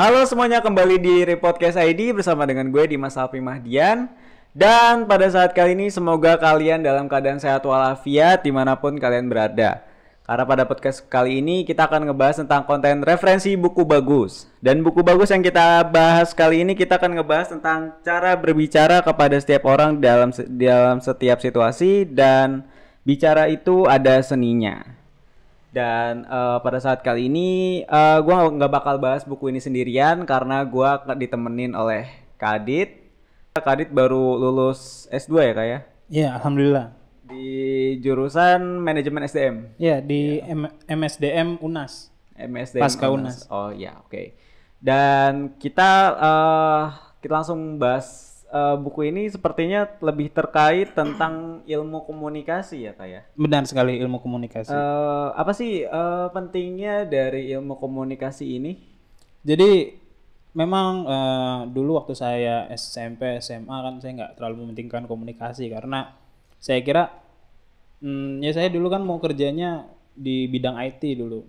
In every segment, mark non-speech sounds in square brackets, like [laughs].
Halo semuanya, kembali di Repodcast ID bersama dengan gue Dimas Alfi Mahdian. Dan pada saat kali ini semoga kalian dalam keadaan sehat walafiat dimanapun kalian berada. Karena pada podcast kali ini kita akan ngebahas tentang konten referensi buku bagus. Dan buku bagus yang kita bahas kali ini kita akan ngebahas tentang cara berbicara kepada setiap orang dalam dalam setiap situasi dan bicara itu ada seninya. Dan uh, pada saat kali ini uh, eh, gue nggak bakal bahas buku ini sendirian karena gue ditemenin oleh Kadit. Kadit baru lulus S2 ya kak ya? Iya, yeah, alhamdulillah. Di jurusan manajemen SDM. Iya, yeah, di yeah. MSDM Unas. MSDM Pasca Unas. Unas. Oh iya, yeah, oke. Okay. Dan kita uh, kita langsung bahas uh, buku ini sepertinya lebih terkait tentang ilmu komunikasi ya kak ya Benar sekali ilmu komunikasi. Uh, apa sih uh, pentingnya dari ilmu komunikasi ini? Jadi memang uh, dulu waktu saya SMP SMA kan saya nggak terlalu mementingkan komunikasi karena saya kira hmm, ya saya dulu kan mau kerjanya di bidang IT dulu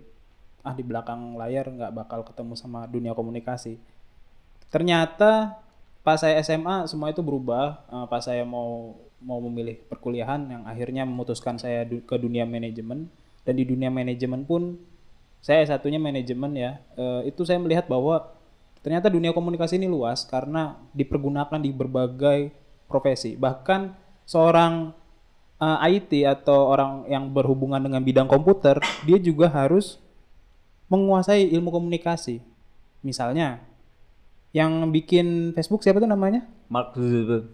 ah di belakang layar nggak bakal ketemu sama dunia komunikasi ternyata pas saya SMA semua itu berubah uh, pas saya mau mau memilih perkuliahan yang akhirnya memutuskan saya du ke dunia manajemen dan di dunia manajemen pun saya satunya manajemen ya uh, itu saya melihat bahwa ternyata dunia komunikasi ini luas karena dipergunakan di berbagai profesi bahkan seorang uh, eh, IT atau orang yang berhubungan dengan bidang komputer dia juga harus menguasai ilmu komunikasi misalnya yang bikin Facebook siapa tuh namanya? Mark Zuckerberg.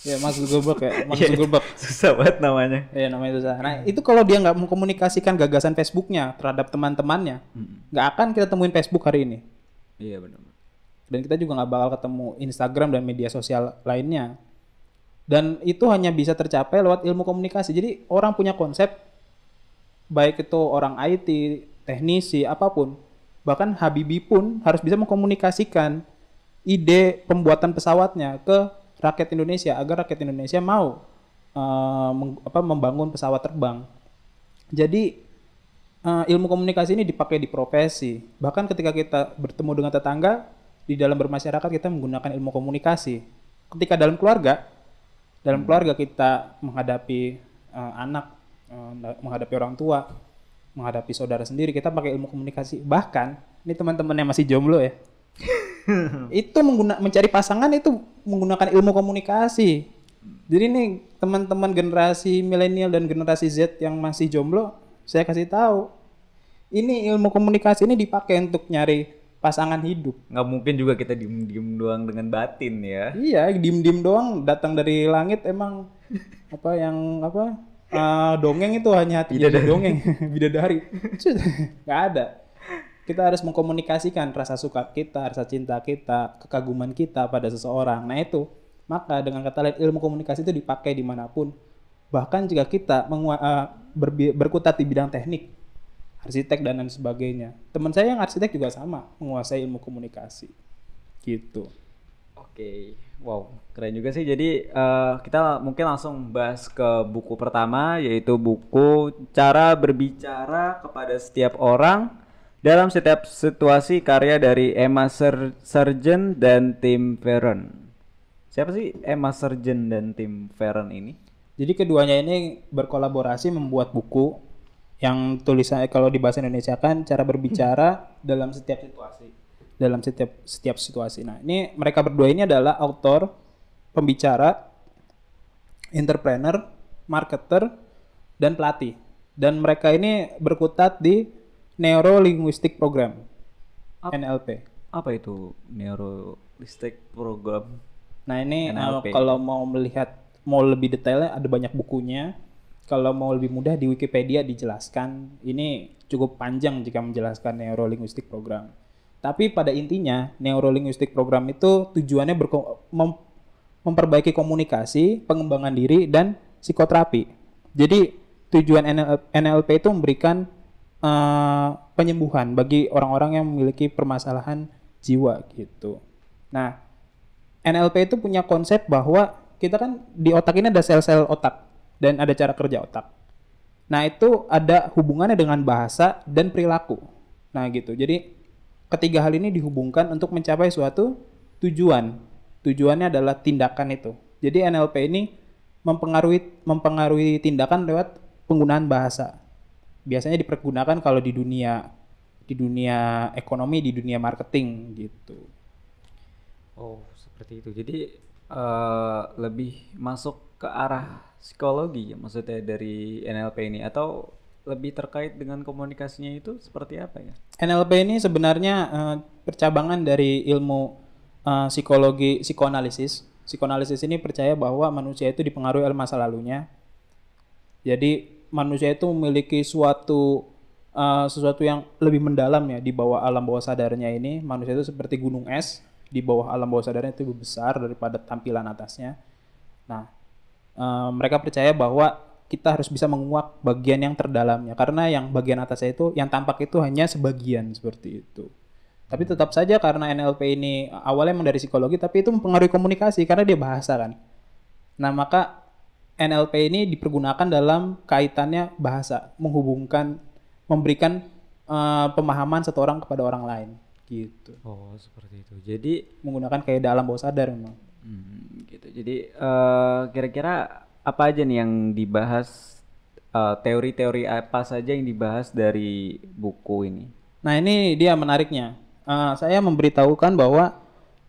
Ya Mark Zuckerberg ya, Mark [laughs] iya. Zuckerberg. susah banget namanya. Iya namanya susah. Nah itu kalau dia nggak mengkomunikasikan gagasan Facebooknya terhadap teman-temannya, nggak hmm. akan kita temuin Facebook hari ini. Iya benar. Dan kita juga nggak bakal ketemu Instagram dan media sosial lainnya. Dan itu hanya bisa tercapai lewat ilmu komunikasi. Jadi orang punya konsep, baik itu orang IT, teknisi, apapun, bahkan Habibi pun harus bisa mengkomunikasikan ide pembuatan pesawatnya ke rakyat Indonesia agar rakyat Indonesia mau uh, meng, apa, membangun pesawat terbang. Jadi uh, ilmu komunikasi ini dipakai di profesi. Bahkan ketika kita bertemu dengan tetangga di dalam bermasyarakat kita menggunakan ilmu komunikasi. Ketika dalam keluarga, dalam keluarga kita menghadapi uh, anak, uh, menghadapi orang tua, menghadapi saudara sendiri kita pakai ilmu komunikasi. Bahkan ini teman-teman yang masih jomblo ya [laughs] itu mengguna mencari pasangan itu menggunakan ilmu komunikasi. Jadi nih teman-teman generasi milenial dan generasi Z yang masih jomblo, saya kasih tahu. Ini ilmu komunikasi ini dipakai untuk nyari pasangan hidup. Nggak mungkin juga kita diem-diem doang dengan batin ya. Iya, diem-diem doang datang dari langit emang [laughs] apa yang apa uh, dongeng itu hanya tidak [laughs] ada dongeng bidadari. Gak ada kita harus mengkomunikasikan rasa suka kita, rasa cinta kita, kekaguman kita pada seseorang. Nah itu, maka dengan kata lain ilmu komunikasi itu dipakai dimanapun. Bahkan jika kita uh, eh, ber, berkutat di bidang teknik, arsitek dan lain sebagainya. Teman saya yang arsitek juga sama, menguasai ilmu komunikasi. Gitu. Oke, wow, keren juga sih. Jadi uh, kita mungkin langsung bahas ke buku pertama, yaitu buku Cara Berbicara kepada Setiap Orang dalam setiap situasi karya dari Emma Sargent dan Tim Ferron. Siapa sih Emma Surgeon dan Tim Ferron ini? Jadi keduanya ini berkolaborasi membuat buku yang tulisannya kalau di bahasa Indonesia kan cara berbicara hmm. dalam setiap situasi. Dalam setiap setiap situasi. Nah, ini mereka berdua ini adalah autor, pembicara, entrepreneur, marketer, dan pelatih. Dan mereka ini berkutat di Neuro Linguistic Program. Ap NLP. Apa itu Neuro Linguistic Program? Nah, ini NLP. Uh, kalau mau melihat mau lebih detailnya ada banyak bukunya. Kalau mau lebih mudah di Wikipedia dijelaskan. Ini cukup panjang jika menjelaskan Neuro Linguistic Program. Tapi pada intinya Neuro Linguistic Program itu tujuannya mem memperbaiki komunikasi, pengembangan diri dan psikoterapi. Jadi tujuan NLP itu memberikan uh, penyembuhan bagi orang-orang yang memiliki permasalahan jiwa gitu. Nah, NLP itu punya konsep bahwa kita kan di otak ini ada sel-sel otak dan ada cara kerja otak. Nah, itu ada hubungannya dengan bahasa dan perilaku. Nah, gitu. Jadi ketiga hal ini dihubungkan untuk mencapai suatu tujuan. Tujuannya adalah tindakan itu. Jadi NLP ini mempengaruhi mempengaruhi tindakan lewat penggunaan bahasa biasanya dipergunakan kalau di dunia di dunia ekonomi, di dunia marketing gitu. Oh, seperti itu. Jadi uh, lebih masuk ke arah psikologi ya maksudnya dari NLP ini atau lebih terkait dengan komunikasinya itu seperti apa ya? NLP ini sebenarnya uh, percabangan dari ilmu uh, psikologi psikoanalisis. Psikoanalisis ini percaya bahwa manusia itu dipengaruhi oleh masa lalunya. Jadi manusia itu memiliki suatu uh, sesuatu yang lebih mendalam ya di bawah alam bawah sadarnya ini manusia itu seperti gunung es di bawah alam bawah sadarnya itu lebih besar daripada tampilan atasnya. Nah, uh, mereka percaya bahwa kita harus bisa menguak bagian yang terdalamnya karena yang bagian atasnya itu yang tampak itu hanya sebagian seperti itu. Tapi tetap saja karena NLP ini eh, awalnya memang dari psikologi tapi itu mempengaruhi komunikasi karena dia bahasa kan. Nah, maka NLP ini dipergunakan dalam kaitannya bahasa, menghubungkan, memberikan uh, pemahaman satu orang kepada orang lain, gitu. Oh, seperti itu. Jadi menggunakan kayak dalam bawah sadar memang. Hmm, gitu. Jadi kira eh, kira-kira apa aja nih yang dibahas teori eh, teori-teori apa saja yang dibahas dari buku ini? Nah ini dia menariknya. Uh, saya memberitahukan bahwa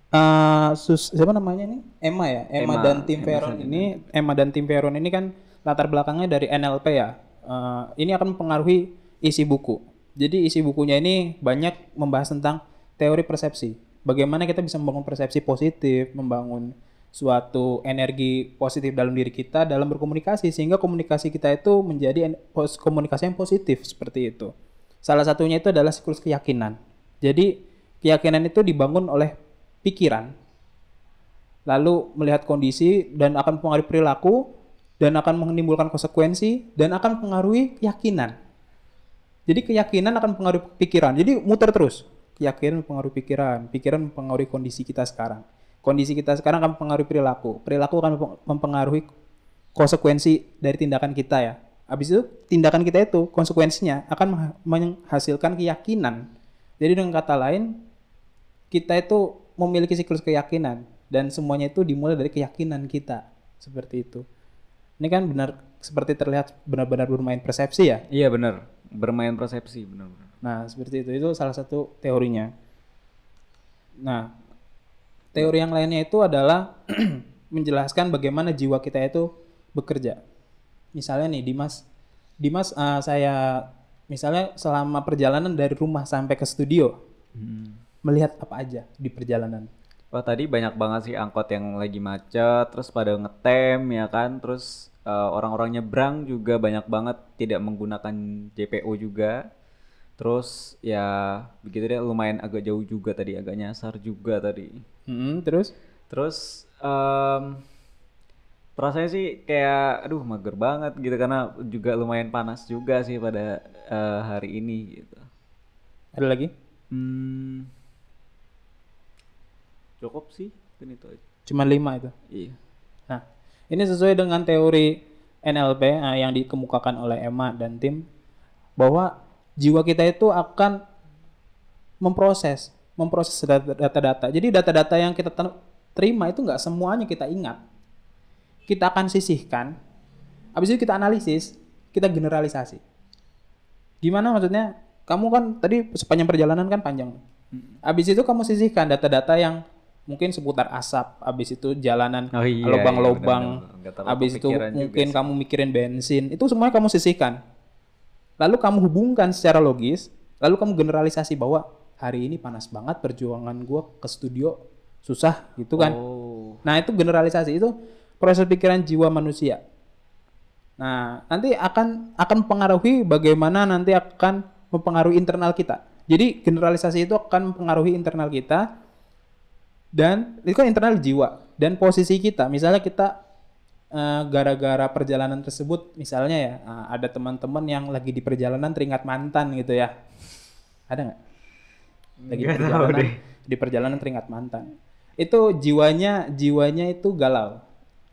Eh, sus siapa namanya nih Emma ya Emma, Emma dan tim Veron ini Emma dan tim Veron ini kan latar belakangnya dari NLP ya uh, ini akan mempengaruhi isi buku jadi isi bukunya ini banyak membahas tentang teori persepsi bagaimana kita bisa membangun persepsi positif membangun suatu energi positif dalam diri kita dalam berkomunikasi sehingga komunikasi kita itu menjadi komunikasi yang positif seperti itu salah satunya itu adalah siklus keyakinan jadi keyakinan itu dibangun oleh pikiran, lalu melihat kondisi dan akan mempengaruhi perilaku dan akan menimbulkan konsekuensi dan akan mempengaruhi keyakinan. Jadi keyakinan akan mempengaruhi pikiran. Jadi muter terus. Keyakinan mempengaruhi pikiran, pikiran mempengaruhi kondisi kita sekarang. Kondisi kita sekarang akan mempengaruhi perilaku, perilaku akan mempengaruhi konsekuensi dari tindakan kita ya. Habis itu tindakan kita itu konsekuensinya akan menghasilkan keyakinan. Jadi dengan kata lain kita itu memiliki siklus keyakinan dan semuanya itu dimulai dari keyakinan kita seperti itu. Ini kan benar seperti terlihat benar-benar bermain persepsi ya? Iya benar, bermain persepsi benar. benar Nah seperti itu itu salah satu teorinya. Nah teori yang lainnya itu adalah [clears throat] menjelaskan bagaimana jiwa kita itu bekerja. Misalnya nih Dimas, Dimas uh, saya misalnya selama perjalanan dari rumah sampai ke studio, hmm melihat apa aja di perjalanan? Wah tadi banyak banget sih angkot yang lagi macet, terus pada ngetem ya kan, terus uh, orang-orang nyebrang juga banyak banget tidak menggunakan JPO juga. Terus ya begitu deh lumayan agak jauh juga tadi, agak nyasar juga tadi. Hmm, terus? Terus um, rasanya sih kayak aduh mager banget gitu karena juga lumayan panas juga sih pada uh, hari ini gitu. Ada lagi? Hmm, cukup sih dan itu cuma lima itu iya nah ini sesuai dengan teori NLP nah, yang dikemukakan oleh Emma dan tim bahwa jiwa kita itu akan memproses memproses data-data jadi data-data yang kita terima itu nggak semuanya kita ingat kita akan sisihkan habis itu kita analisis kita generalisasi gimana maksudnya kamu kan tadi sepanjang perjalanan kan panjang habis itu kamu sisihkan data-data yang mungkin seputar asap, habis itu jalanan oh, iya, lobang iya, habis itu mungkin kamu mikirin bensin, itu semuanya kamu sisihkan. Lalu kamu hubungkan secara logis, lalu kamu generalisasi bahwa hari ini panas banget perjuangan gua ke studio susah gitu kan. Oh. Nah itu generalisasi itu proses pikiran jiwa manusia. Nah nanti akan akan mempengaruhi bagaimana nanti akan mempengaruhi internal kita. Jadi generalisasi itu akan mempengaruhi internal kita dan itu kan internal jiwa dan posisi kita misalnya kita gara eh, gara-gara perjalanan tersebut misalnya ya uh, ada teman-teman yang lagi di perjalanan teringat mantan gitu ya ada nggak lagi gak perjalanan deh. di perjalanan teringat mantan itu jiwanya jiwanya itu galau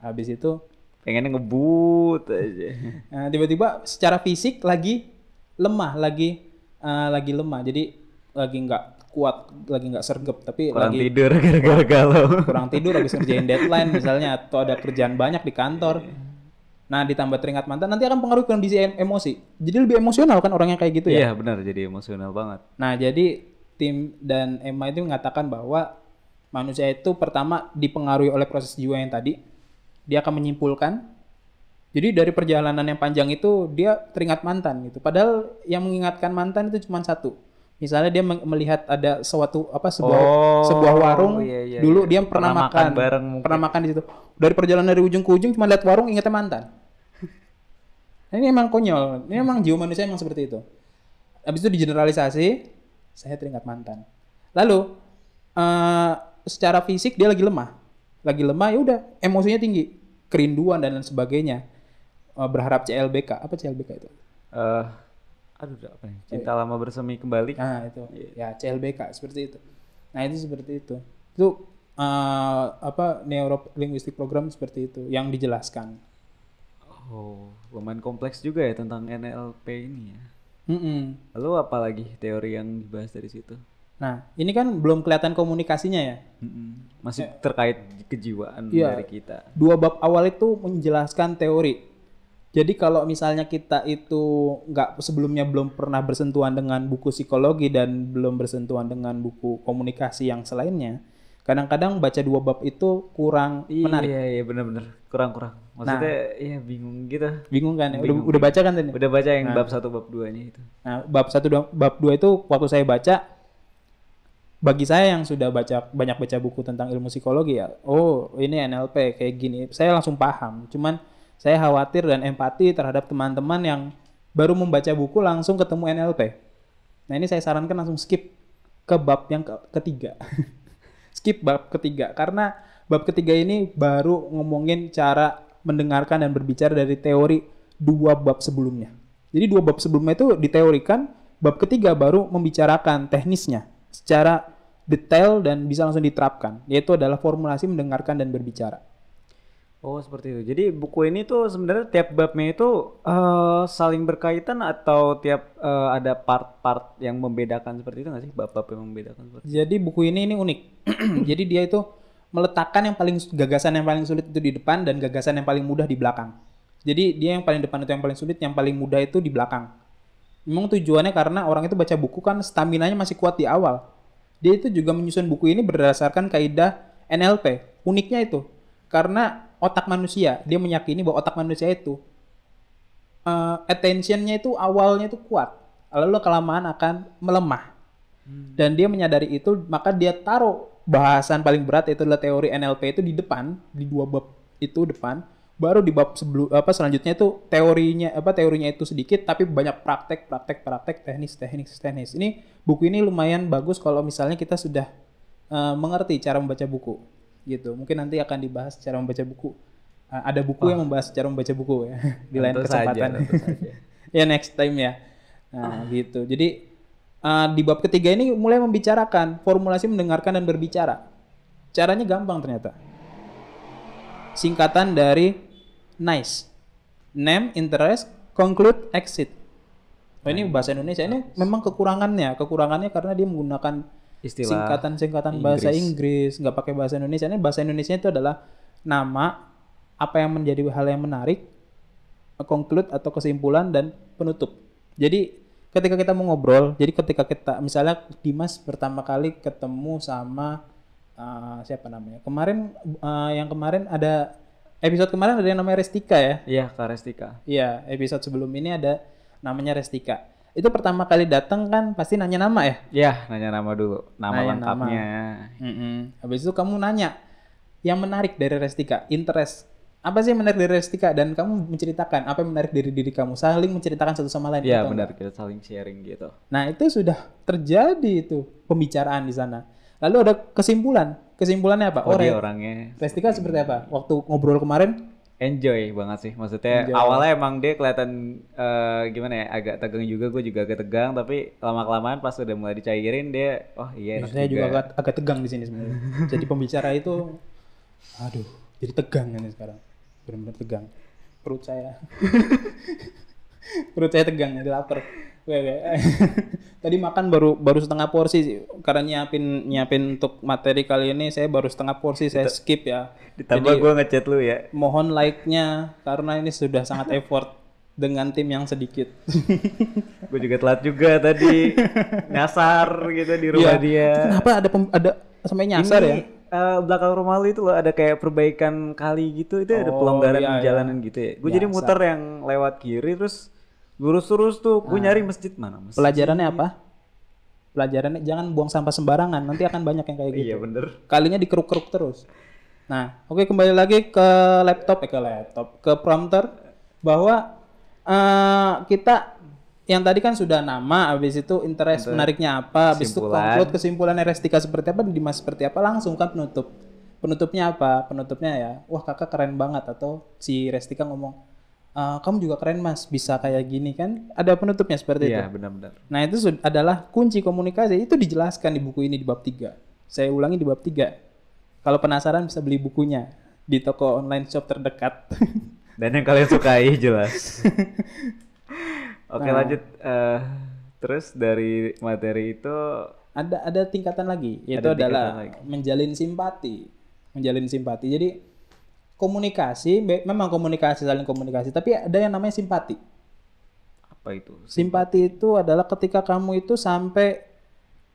habis itu pengen ngebut aja tiba [laughs] eh, tiba-tiba secara fisik lagi lemah lagi uh, lagi lemah jadi lagi nggak kuat lagi nggak sergap tapi kurang lagi tidur [laughs] gara-gara galau kurang tidur habis ngerjain deadline misalnya atau ada kerjaan banyak di kantor iya. nah ditambah teringat mantan nanti akan pengaruh ke kondisi emosi jadi lebih emosional kan orangnya kayak gitu ya iya benar jadi emosional banget nah jadi tim dan Emma itu mengatakan bahwa manusia itu pertama dipengaruhi oleh proses jiwa yang tadi dia akan menyimpulkan jadi dari perjalanan yang panjang itu dia teringat mantan gitu. Padahal yang mengingatkan mantan itu cuma satu, Misalnya dia melihat ada suatu apa sebuah oh, sebuah warung iya, iya, iya. dulu iya. dia pernah, pernah makan, makan bareng mungkin. pernah makan di situ. Dari perjalanan dari ujung ke ujung cuma lihat warung ingatnya mantan. nah, [laughs] ini emang konyol. Ini emang jiwa manusia emang seperti itu. Habis itu digeneralisasi, saya teringat mantan. Lalu uh, secara fisik dia lagi lemah. Lagi lemah ya udah, emosinya tinggi, kerinduan dan lain sebagainya. Uh, berharap CLBK, apa CLBK itu? Uh, aduh apa ya? Cinta Lama Bersemi Kembali. Nah, itu. Iya. Ya, CLBK seperti itu. Nah, itu seperti itu. Itu uh, apa neurolinguistik program seperti itu yang dijelaskan. Oh, lumayan kompleks juga ya tentang NLP ini ya. Mm -mm. Lalu apa lagi teori yang dibahas dari situ? Nah, ini kan belum kelihatan komunikasinya ya. Mm-mm. Masih eh, terkait kejiwaan yeah. dari kita. Dua bab awal itu menjelaskan teori. Jadi kalau misalnya kita itu nggak sebelumnya belum pernah bersentuhan dengan buku psikologi dan belum bersentuhan dengan buku komunikasi yang selainnya, kadang-kadang baca dua bab itu kurang iya, menarik. Iya iya benar-benar kurang-kurang. Maksudnya nah, iya bingung gitu. Bingung kan? Ya? Bingung, udah, udah baca kan tadi? Udah baca yang nah. bab satu bab dua duanya itu. Nah bab satu bab dua itu waktu saya baca bagi saya yang sudah baca banyak baca buku tentang ilmu psikologi ya, oh ini NLP kayak gini, saya langsung paham. Cuman saya khawatir dan empati terhadap teman-teman yang baru membaca buku langsung ketemu NLP. Nah ini saya sarankan langsung skip ke bab yang ketiga. [laughs] skip bab ketiga karena bab ketiga ini baru ngomongin cara mendengarkan dan berbicara dari teori dua bab sebelumnya. Jadi dua bab sebelumnya itu diteorikan, bab ketiga baru membicarakan teknisnya secara detail dan bisa langsung diterapkan, yaitu adalah formulasi mendengarkan dan berbicara. Oh seperti itu. Jadi buku ini tuh sebenarnya tiap babnya itu uh, saling berkaitan atau tiap uh, ada part-part yang membedakan seperti itu nggak sih bab-bab yang membedakan? Seperti itu? Jadi buku ini ini unik. [clears throat] Jadi dia itu meletakkan yang paling gagasan yang paling sulit itu di depan dan gagasan yang paling mudah di belakang. Jadi dia yang paling depan itu yang paling sulit, yang paling mudah itu di belakang. Memang tujuannya karena orang itu baca buku kan stamina nya masih kuat di awal. Dia itu juga menyusun buku ini berdasarkan kaidah NLP. Uniknya itu karena otak manusia dia meyakini bahwa otak manusia itu uh, attentionnya itu awalnya itu kuat lalu kelamaan akan melemah hmm. dan dia menyadari itu maka dia taruh bahasan paling berat itu adalah teori NLP itu di depan di dua bab itu depan baru di bab sebelum apa selanjutnya itu teorinya apa teorinya itu sedikit tapi banyak praktek praktek praktek teknis teknis teknis ini buku ini lumayan bagus kalau misalnya kita sudah uh, mengerti cara membaca buku gitu. Mungkin nanti akan dibahas secara membaca buku. Uh, ada buku oh. yang membahas secara membaca buku ya [laughs] di lain kesempatan. [laughs] ya next time ya. Nah, gitu. Jadi uh, di bab ketiga ini mulai membicarakan formulasi mendengarkan dan berbicara. Caranya gampang ternyata. Singkatan dari nice. Name, interest, conclude, exit. Oh, ini bahasa Indonesia ini memang kekurangannya, kekurangannya karena dia menggunakan singkatan-singkatan bahasa Inggris, nggak pakai bahasa Indonesia. Ini bahasa Indonesia itu adalah nama apa yang menjadi hal yang menarik, conclude atau kesimpulan dan penutup. Jadi ketika kita mau ngobrol, jadi ketika kita misalnya Dimas pertama kali ketemu sama uh, siapa namanya? Kemarin uh, yang kemarin ada episode kemarin ada yang namanya Restika ya? Iya, Kak Restika. Iya, episode sebelum ini ada namanya Restika itu pertama kali datang kan pasti nanya nama ya? Iya, nanya nama dulu, nama nanya lengkapnya. Nama. Mm -mm. Habis itu kamu nanya, yang menarik dari Restika, interest apa sih yang menarik dari Restika dan kamu menceritakan apa yang menarik dari diri kamu saling menceritakan satu sama lain iya gitu benar kita saling sharing gitu nah itu sudah terjadi itu pembicaraan di sana lalu ada kesimpulan kesimpulannya apa oh, oh orangnya Restika seperti apa waktu ngobrol kemarin enjoy banget sih maksudnya enjoy. awalnya emang dia kelihatan uh, gimana ya agak tegang juga gue juga agak tegang tapi lama kelamaan pas udah mulai dicairin dia oh iya maksudnya Maksudnya juga, juga agak, agak tegang di sini sebenarnya [laughs] jadi pembicara itu aduh jadi tegang ini kan ya sekarang benar-benar tegang perut saya [laughs] perut saya tegang jadi lapar [laughs] Tadi makan baru baru setengah porsi sih karena nyiapin nyiapin untuk materi kali ini saya baru setengah porsi saya skip ya. Ditambah gue ngechat lu ya. Mohon like-nya karena ini sudah sangat [laughs] effort dengan tim yang sedikit. [laughs] gue juga telat juga tadi nyasar gitu di rumah ya. dia. Kenapa ada pem, ada sampai nyasar ini, ya? Uh, belakang rumah lu itu loh ada kayak perbaikan kali gitu itu oh, ada pelonggaran iya, iya. jalanan gitu ya. Gue jadi muter yang lewat kiri terus lurus lurus tuh gue ah. nyari masjid mana masjid pelajarannya apa pelajarannya jangan buang sampah sembarangan nanti akan banyak yang kayak iya, gitu iya bener kalinya dikeruk-keruk terus nah oke okay, kembali lagi ke laptop eh, ke laptop ke prompter bahwa uh, kita yang tadi kan sudah nama, habis itu interest Untuk menariknya apa, habis itu conclude kesimpulan Restika seperti apa, Dimas seperti apa, langsung kan penutup. Penutupnya apa? Penutupnya ya, wah kakak keren banget atau si Restika ngomong, uh, kamu juga keren mas bisa kayak gini kan ada penutupnya seperti yeah, itu. Iya benar-benar. Nah itu adalah kunci komunikasi itu dijelaskan di buku ini di bab 3. Saya ulangi di bab 3. Kalau penasaran bisa beli bukunya di toko online shop terdekat. [laughs] Dan yang kalian sukai jelas. [laughs] Oke nah, lanjut uh, terus dari materi itu ada ada tingkatan lagi yaitu ada adalah lagi. menjalin simpati. Menjalin simpati. Jadi komunikasi memang komunikasi saling komunikasi tapi ada yang namanya simpati apa itu simpati itu adalah ketika kamu itu sampai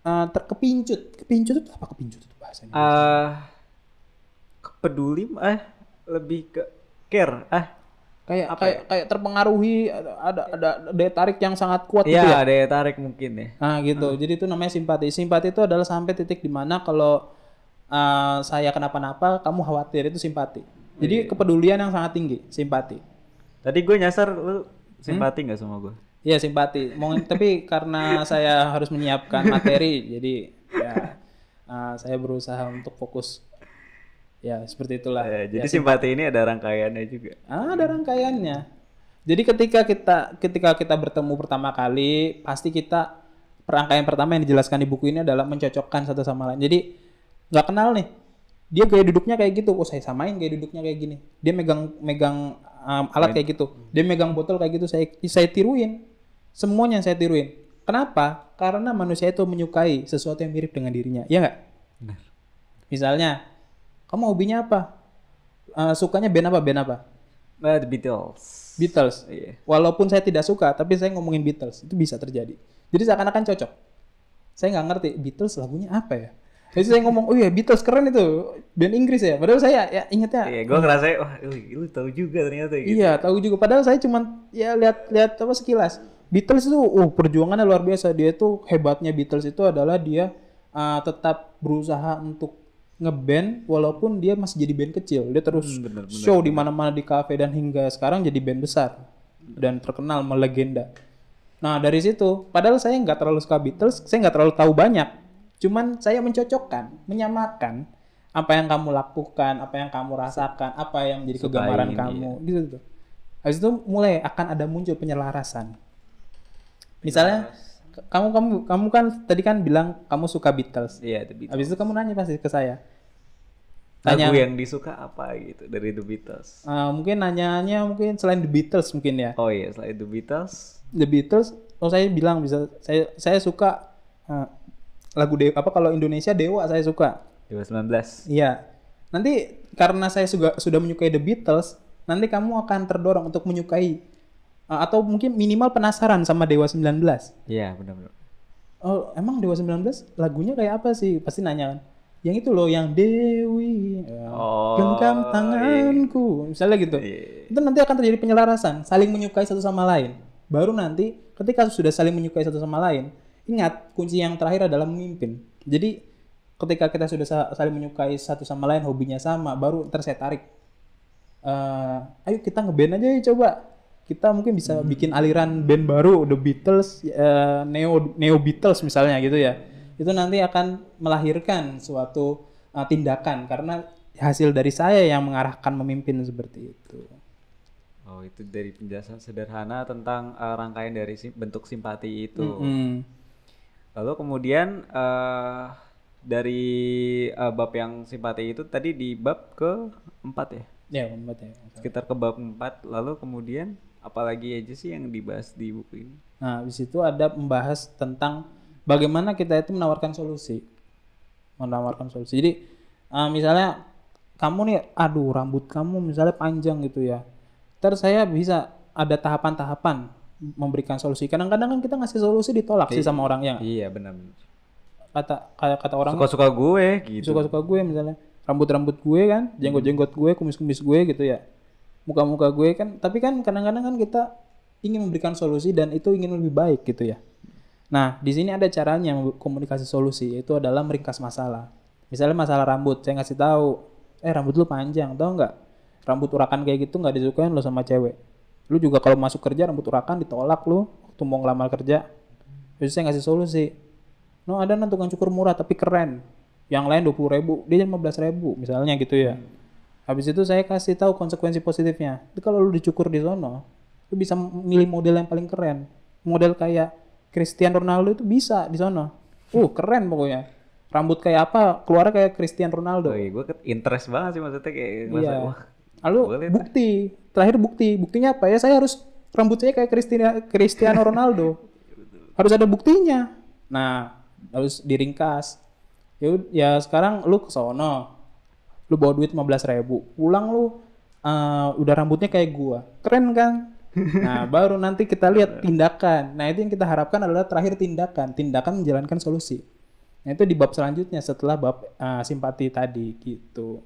uh, terkepincut kepincut itu apa kepincut itu bahasanya uh, ah, kepeduli ah eh, lebih ke care ah eh. kayak apa kayak, ya? kayak terpengaruhi ada, ada daya tarik yang sangat kuat ya, gitu ya daya tarik mungkin ya nah gitu hmm. jadi itu namanya simpati simpati itu adalah sampai titik dimana kalau uh, saya kenapa-napa kamu khawatir itu simpati jadi iya. kepedulian yang sangat tinggi, simpati. Tadi gue nyasar lu hmm? simpati nggak hmm? sama gue? Iya simpati. Mau tapi karena saya harus menyiapkan materi, jadi ya uh, saya berusaha untuk fokus. Ya seperti itulah. Ya, jadi ya, simpati, simpati ini ada rangkaiannya juga. Ah, ada rangkaiannya. Jadi ketika kita ketika kita bertemu pertama kali, pasti kita perangkaian pertama yang dijelaskan di buku ini adalah mencocokkan satu sama lain. Jadi nggak kenal nih, dia gaya duduknya kayak gitu oh saya samain gaya duduknya kayak gini dia megang megang um, alat kayak gitu dia megang botol kayak gitu saya saya tiruin semuanya saya tiruin kenapa karena manusia itu menyukai sesuatu yang mirip dengan dirinya ya nggak misalnya kamu hobinya apa uh, sukanya band apa band apa uh, The Beatles Beatles yeah. walaupun saya tidak suka tapi saya ngomongin Beatles itu bisa terjadi jadi seakan-akan cocok saya nggak ngerti Beatles lagunya apa ya jadi saya ngomong, oh iya Beatles keren itu band Inggris ya. Padahal saya ya ingatnya. Iya, gue ngerasa wah lu tahu juga ternyata. Gitu. Iya tahu juga. Padahal saya cuma ya lihat-lihat apa sekilas. Beatles itu, uh perjuangannya luar biasa. Dia tuh hebatnya Beatles itu adalah dia uh, tetap berusaha untuk ngeband walaupun dia masih jadi band kecil. Dia terus hmm, bener, bener, show di mana-mana di kafe dan hingga sekarang jadi band besar dan terkenal melegenda. Nah dari situ, padahal saya nggak terlalu suka Beatles, saya nggak terlalu tahu banyak Cuman saya mencocokkan, menyamakan apa yang kamu lakukan, apa yang kamu rasakan, apa yang menjadi kegemaran kamu, ya. gitu tuh. Gitu. Habis itu mulai akan ada muncul penyelarasan. Misalnya penyelarasan. kamu kamu kamu kan tadi kan bilang kamu suka Beatles. Iya, The Beatles. Habis itu kamu nanya pasti ke saya. Tanya, lagu yang disuka apa gitu dari The Beatles? Uh, mungkin nanyanya mungkin selain The Beatles mungkin ya. Oh iya, selain The Beatles. The Beatles, oh saya bilang bisa saya saya suka uh, lagu dewa apa kalau Indonesia Dewa saya suka. Dewa 19. Iya. Nanti karena saya sudah sudah menyukai The Beatles, nanti kamu akan terdorong untuk menyukai eh, atau mungkin minimal penasaran sama Dewa 19. Iya, benar-benar. Oh, emang Dewa 19 lagunya kayak apa sih? Pasti nanya kan. Yang itu loh yang Dewi ya oh, genggam tanganku, iya. misalnya gitu. Iya. Itu nanti akan terjadi penyelarasan, saling menyukai satu sama lain. Baru nanti ketika sudah saling menyukai satu sama lain, ingat kunci yang terakhir adalah memimpin. Jadi ketika kita sudah saling menyukai satu sama lain, hobinya sama, baru ntar tarik. Uh, ayo kita ngeband aja ya coba. Kita mungkin bisa hmm. bikin aliran band baru, The Beatles, uh, Neo Neo Beatles misalnya gitu ya. Itu nanti akan melahirkan suatu uh, tindakan karena hasil dari saya yang mengarahkan memimpin seperti itu. Oh, itu dari penjelasan sederhana tentang uh, rangkaian dari sim bentuk simpati itu. Mm -hmm. Lalu kemudian uh, dari uh, bab yang simpati itu tadi di bab ke empat ya? Ya empat ya. Sekitar ke bab empat. Lalu kemudian apalagi aja sih yang dibahas di buku ini? Nah, di situ ada membahas tentang bagaimana kita itu menawarkan solusi, menawarkan solusi. Jadi uh, misalnya kamu nih, aduh rambut kamu misalnya panjang gitu ya. Terus saya bisa ada tahapan-tahapan memberikan solusi. Kadang-kadang kan kita ngasih solusi ditolak I sih iya. sama orang yang. Iya benar. Kata kata orang kan, suka-suka gue gitu. Suka-suka gue misalnya rambut-rambut gue kan, hmm. jenggot-jenggot gue, kumis-kumis gue gitu ya. Muka-muka gue kan, tapi kan kadang-kadang kan kita ingin memberikan solusi dan itu ingin lebih baik gitu ya. Nah, di sini ada caranya komunikasi solusi itu adalah meringkas masalah. Misalnya masalah rambut, saya ngasih tahu, eh rambut lu panjang, tau nggak? Rambut urakan kayak gitu nggak disukain lo sama cewek lu juga kalau masuk kerja rambut urakan ditolak lu waktu mau ngelamar kerja terus saya ngasih solusi no ada nanti tukang cukur murah tapi keren yang lain dua puluh ribu dia lima belas ribu misalnya gitu ya habis itu saya kasih tahu konsekuensi positifnya itu kalau lu dicukur di sono lu bisa milih model yang paling keren model kayak Cristiano Ronaldo itu bisa di sono uh keren pokoknya rambut kayak apa keluar kayak Cristiano Ronaldo. Oh, iya, gue interest banget sih maksudnya kayak iya. Masa, Lalu Boleh, bukti, ya. terakhir bukti. Buktinya apa ya? Saya harus rambutnya kayak Cristiano, Cristiano Ronaldo. [laughs] harus ada buktinya. Nah, harus diringkas. Ya, ya sekarang lu ke sono. Lu bawa duit 15 ribu. Pulang lu uh, udah rambutnya kayak gua. Keren kan? [laughs] Nah, baru nanti kita lihat tindakan. Nah, itu yang kita harapkan adalah terakhir tindakan. Tindakan menjalankan solusi. Nah, itu di bab selanjutnya setelah bab uh, simpati tadi gitu.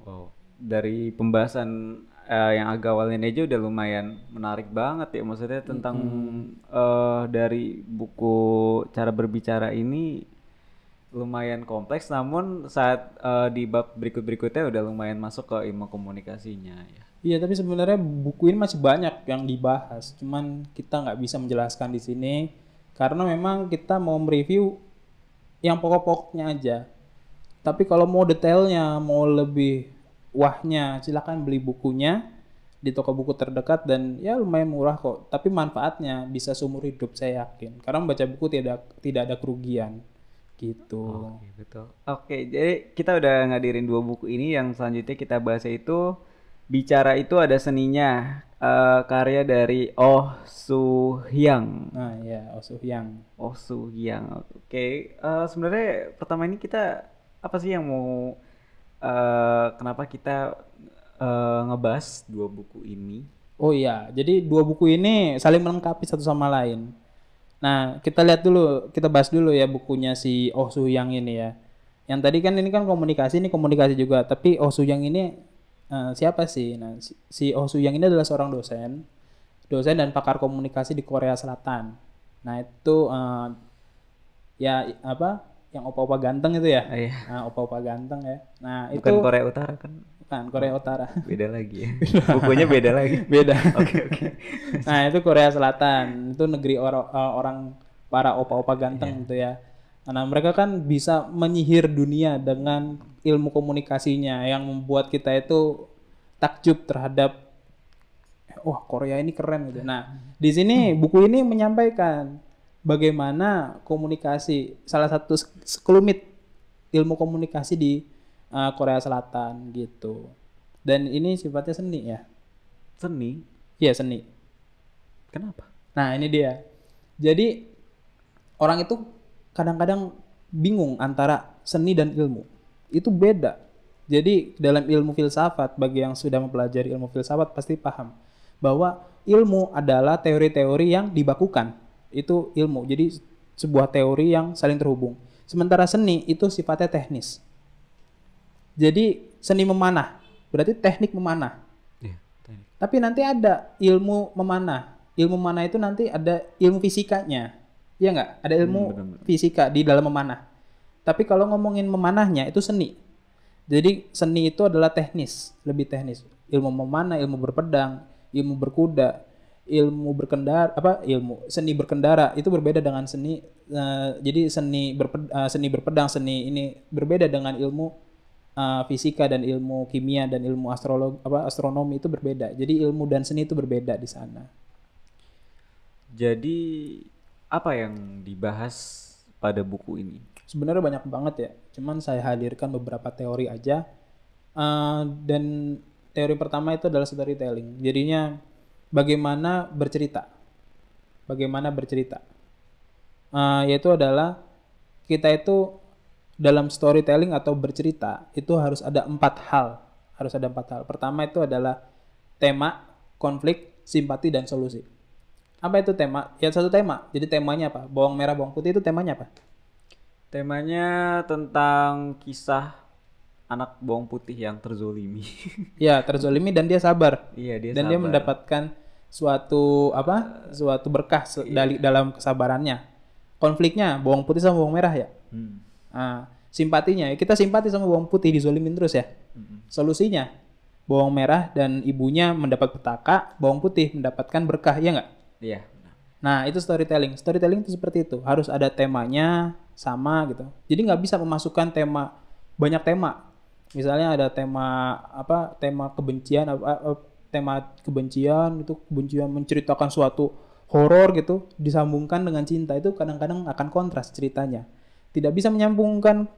Wow dari pembahasan uh, yang agak awalnya aja udah lumayan menarik banget ya maksudnya tentang mm-hmm. uh, dari buku cara berbicara ini lumayan kompleks namun saat uh, di bab berikut-berikutnya udah lumayan masuk ke ilmu komunikasinya ya. Iya tapi sebenarnya buku ini masih banyak yang dibahas cuman kita nggak bisa menjelaskan di sini karena memang kita mau mereview yang pokok-pokoknya aja. Tapi kalau mau detailnya, mau lebih wahnya. Silahkan beli bukunya di toko buku terdekat dan ya lumayan murah kok. Tapi manfaatnya bisa seumur hidup saya yakin. Karena membaca buku tidak tidak ada kerugian gitu. Oke, betul. Oke, jadi kita udah ngadirin dua buku ini yang selanjutnya kita bahas itu bicara itu ada seninya uh, karya dari Oh Soo Hyang. Ah ya, Oh Soo Hyang. Oh Soo Hyang. Oke, okay. uh, eh, sebenarnya pertama ini kita apa sih yang mau uh, kenapa kita uh, ngebahas dua buku ini. Oh iya, jadi dua buku ini saling melengkapi satu sama lain. Nah, kita lihat dulu, kita bahas dulu ya bukunya si Oh Su Yang ini ya. Yang tadi kan ini kan komunikasi, ini komunikasi juga. Tapi Oh Su Yang ini uh, siapa sih? Nah, si, si Oh Su Yang ini adalah seorang dosen, dosen dan pakar komunikasi di Korea Selatan. Nah, itu uh, ya apa? yang opa-opa ganteng itu ya. iya. Nah, opa-opa ganteng ya. Nah, itu Bukan Korea Utara kan? Bukan Korea Utara. Beda lagi ya. [laughs] Bukunya beda lagi. beda. [laughs] Oke, oke. Okay, okay. Nah, itu Korea Selatan. Itu negeri or eh, orang para opa-opa ganteng iya. gitu ya. Nah, mereka kan bisa menyihir dunia dengan ilmu komunikasinya yang membuat kita itu takjub terhadap wah Korea ini keren gitu. Nah, di sini hmm. buku ini menyampaikan bagaimana komunikasi salah satu sekelumit ilmu komunikasi di uh, Korea Selatan gitu. Dan ini sifatnya seni ya. Seni? Iya seni. Kenapa? Nah ini dia. Jadi orang itu kadang-kadang bingung antara seni dan ilmu. Itu beda. Jadi dalam ilmu filsafat bagi yang sudah mempelajari ilmu filsafat pasti paham bahwa ilmu adalah teori-teori yang dibakukan itu ilmu. Jadi sebuah teori yang saling terhubung. Sementara seni itu sifatnya teknis. Jadi seni memanah berarti teknik memanah. Ya, teknik. Tapi nanti ada ilmu memanah. Ilmu memanah itu nanti ada ilmu fisikanya. Iya nggak? Ada hmm, ilmu hmm, benar -benar. fisika di dalam memanah. Tapi kalau ngomongin memanahnya itu seni. Jadi seni itu adalah teknis, lebih teknis. Ilmu memanah, ilmu berpedang, ilmu berkuda, ilmu berkendara apa ilmu seni berkendara itu berbeda dengan seni uh, jadi seni berped, uh, seni berpedang seni ini berbeda dengan ilmu uh, fisika dan ilmu kimia dan ilmu astrolog apa astronomi itu berbeda jadi ilmu dan seni itu berbeda di sana jadi apa yang dibahas pada buku ini sebenarnya banyak banget ya cuman saya hadirkan beberapa teori aja uh, dan teori pertama itu adalah storytelling jadinya bagaimana bercerita. Bagaimana bercerita. Uh, yaitu adalah kita itu dalam storytelling atau bercerita itu harus ada empat hal. Harus ada empat hal. Pertama itu adalah tema, konflik, simpati, dan solusi. Apa itu tema? Ya satu tema. Jadi temanya apa? Bawang merah, bawang putih itu temanya apa? Temanya tentang kisah anak bawang putih yang terzolimi. [laughs] Iya, terzolimi dan dia sabar. Iya, dia dan sabar. dia mendapatkan suatu apa? Suatu berkah iya. dalam kesabarannya. Konfliknya bawang putih sama bawang merah ya. Hmm. Nah, simpatinya ya, kita simpati sama bawang putih dizolimin terus ya. Hmm. Solusinya bawang merah dan ibunya mendapat petaka, bawang putih mendapatkan berkah, ya nggak? Iya. Nah, itu storytelling. Storytelling itu seperti itu. Harus ada temanya sama gitu. Jadi nggak bisa memasukkan tema banyak tema misalnya ada tema apa tema kebencian apa eh, eh, tema kebencian itu kebencian menceritakan suatu horor gitu disambungkan dengan cinta itu kadang-kadang akan kontras ceritanya tidak bisa menyambungkan